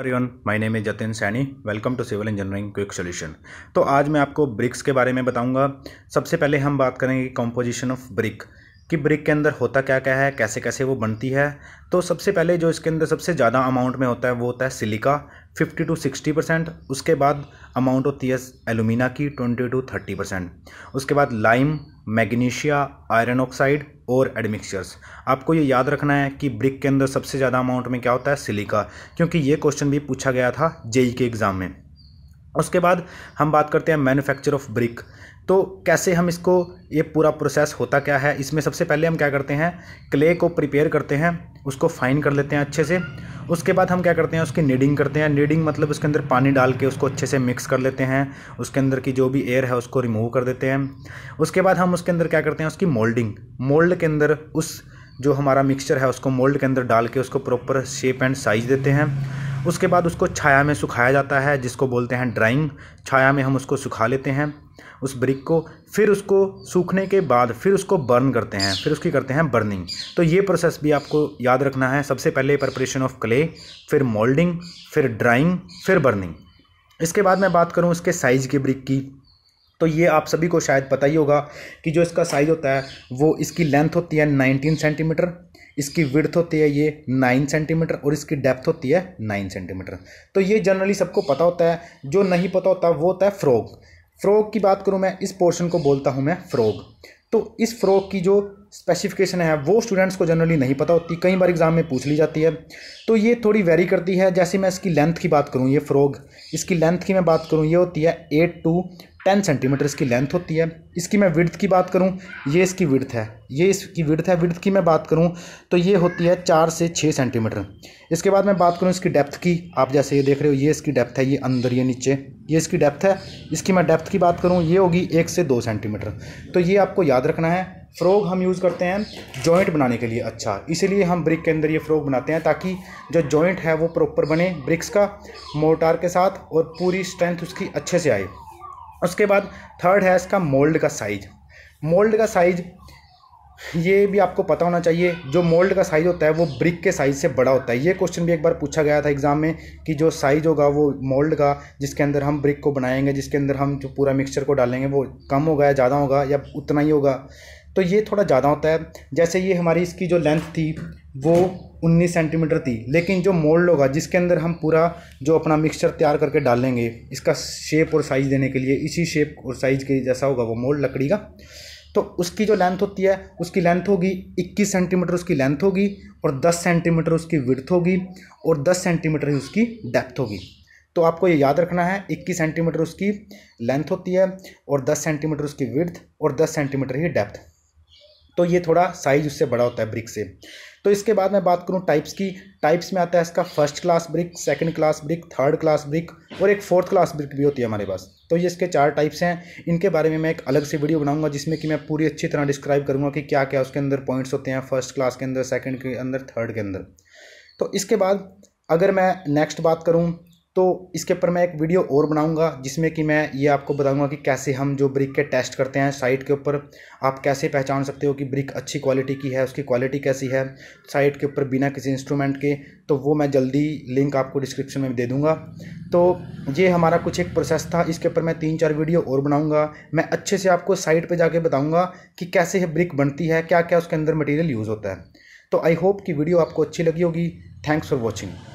everyone my name is Jatin Saini welcome to civil engineering quick solution तो आज मैं आपको ब्रिक्स के बारे में बताऊंगा सबसे पहले हम बात करेंगे कंपोजिशन ऑफ ब्रिक कि ब्रिक के अंदर होता क्या क्या है कैसे कैसे वो बनती है तो सबसे पहले जो इसके अंदर सबसे ज़्यादा अमाउंट में होता है वो होता है सिलिका 50 टू 60 परसेंट उसके बाद अमाउंट होती है एलुमिना की 20 टू 30 परसेंट उसके बाद लाइम मैग्नीशिया आयरन ऑक्साइड और एडमिक्सचर्स आपको ये याद रखना है कि ब्रिक के अंदर सबसे ज़्यादा अमाउंट में क्या होता है सिलिका क्योंकि ये क्वेश्चन भी पूछा गया था जेई के एग्ज़ाम में उसके बाद हम बात करते हैं मैन्युफैक्चर ऑफ ब्रिक तो कैसे हम इसको ये पूरा प्रोसेस होता क्या है इसमें सबसे पहले हम क्या करते हैं क्ले को प्रिपेयर करते हैं उसको फाइन कर लेते हैं अच्छे से उसके बाद हम क्या करते हैं उसकी नीडिंग करते हैं नीडिंग मतलब उसके अंदर पानी डाल के उसको अच्छे से मिक्स कर लेते हैं उसके अंदर की जो भी एयर है उसको रिमूव कर देते हैं उसके बाद हम उसके अंदर क्या करते हैं उसकी मोल्डिंग मोल्ड के अंदर उस जो हमारा मिक्सचर है उसको मोल्ड के अंदर डाल के उसको प्रॉपर शेप एंड साइज देते हैं उसके बाद उसको छाया में सुखाया जाता है जिसको बोलते हैं ड्राइंग छाया में हम उसको सुखा लेते हैं उस ब्रिक को फिर उसको सूखने के बाद फिर उसको बर्न करते हैं फिर उसकी करते हैं बर्निंग तो ये प्रोसेस भी आपको याद रखना है सबसे पहले प्रपरेशन ऑफ क्ले फिर मोल्डिंग फिर ड्राइंग फिर बर्निंग इसके बाद मैं बात करूँ उसके साइज़ के ब्रिक की तो ये आप सभी को शायद पता ही होगा कि जो इसका साइज़ होता है वो इसकी लेंथ होती है नाइनटीन सेंटीमीटर इसकी विड्थ होती है ये नाइन सेंटीमीटर और इसकी डेप्थ होती है नाइन सेंटीमीटर तो ये जनरली सबको पता होता है जो नहीं पता होता वो होता है फ्रॉग फ्रॉग की बात करूँ मैं इस पोर्शन को बोलता हूँ मैं फ्रॉग तो इस फ्रॉग की जो स्पेसिफिकेशन है वो स्टूडेंट्स को जनरली नहीं पता होती कई बार एग्जाम में पूछ ली जाती है तो ये थोड़ी वेरी करती है जैसे मैं इसकी लेंथ की बात करूँ ये फ्रॉग इसकी लेंथ की मैं बात करूँ ये होती है एट टू टेन सेंटीमीटर इसकी लेंथ होती है इसकी मैं विड्थ की बात करूँ ये इसकी विड्थ है ये इसकी विड्थ है विड्थ की मैं बात करूँ तो ये होती है चार से छः सेंटीमीटर इसके बाद मैं बात करूँ इसकी डेप्थ की आप जैसे ये देख रहे हो ये इसकी डेप्थ है ये अंदर ये नीचे ये इसकी डेप्थ है इसकी मैं डेप्थ की बात करूँ ये होगी एक से दो सेंटीमीटर तो ये आपको याद रखना है फ्रॉग हम यूज़ करते हैं जॉइंट बनाने के लिए अच्छा इसीलिए हम ब्रिक के अंदर ये फ्रॉग बनाते हैं ताकि जो जॉइंट है वो प्रॉपर बने ब्रिक्स का मोटार के साथ और पूरी स्ट्रेंथ उसकी अच्छे से आए उसके बाद थर्ड है इसका मोल्ड का साइज मोल्ड का साइज ये भी आपको पता होना चाहिए जो मोल्ड का साइज़ होता है वो ब्रिक के साइज़ से बड़ा होता है ये क्वेश्चन भी एक बार पूछा गया था एग्ज़ाम में कि जो साइज़ होगा वो मोल्ड का जिसके अंदर हम ब्रिक को बनाएंगे जिसके अंदर हम जो पूरा मिक्सचर को डालेंगे वो कम होगा या ज़्यादा होगा या उतना ही होगा तो ये थोड़ा ज़्यादा होता है जैसे ये हमारी इसकी जो लेंथ थी वो 19 सेंटीमीटर थी लेकिन जो मोल्ड होगा जिसके अंदर हम पूरा जो अपना मिक्सचर तैयार करके डालेंगे इसका शेप और साइज़ देने के लिए इसी शेप और साइज़ के जैसा होगा वो मोल्ड लकड़ी का तो उसकी जो लेंथ होती है उसकी लेंथ होगी 21 सेंटीमीटर उसकी लेंथ होगी और 10 सेंटीमीटर उसकी विर्थ होगी और 10 सेंटीमीटर ही उसकी डेप्थ होगी तो आपको ये याद रखना है 21 सेंटीमीटर उसकी लेंथ होती है और 10 सेंटीमीटर उसकी विर्थ और 10 सेंटीमीटर ही डेप्थ तो ये थोड़ा साइज उससे बड़ा होता है ब्रिक से तो इसके बाद मैं बात करूँ टाइप्स की टाइप्स में आता है इसका first class brick second class brick third class brick और एक फोर्थ क्लास ब्रिक भी होती है हमारे पास तो ये इसके चार टाइप्स हैं इनके बारे में मैं एक अलग से वीडियो बनाऊंगा जिसमें कि मैं पूरी अच्छी तरह डिस्क्राइब करूँगा कि क्या क्या उसके अंदर पॉइंट्स होते हैं फर्स्ट क्लास के अंदर सेकेंड के अंदर थर्ड के अंदर तो इसके बाद अगर मैं नेक्स्ट बात करूँ तो इसके ऊपर मैं एक वीडियो और बनाऊंगा जिसमें कि मैं ये आपको बताऊंगा कि कैसे हम जो ब्रिक के टेस्ट करते हैं साइट के ऊपर आप कैसे पहचान सकते हो कि ब्रिक अच्छी क्वालिटी की है उसकी क्वालिटी कैसी है साइट के ऊपर बिना किसी इंस्ट्रूमेंट के तो वो मैं जल्दी लिंक आपको डिस्क्रिप्शन में दे दूँगा तो ये हमारा कुछ एक प्रोसेस था इसके ऊपर मैं तीन चार वीडियो और बनाऊँगा मैं अच्छे से आपको साइट पर जाके बताऊँगा कि कैसे ये ब्रिक बनती है क्या क्या उसके अंदर मटीरियल यूज़ होता है तो आई होप कि वीडियो आपको अच्छी लगी होगी थैंक्स फॉर वॉचिंग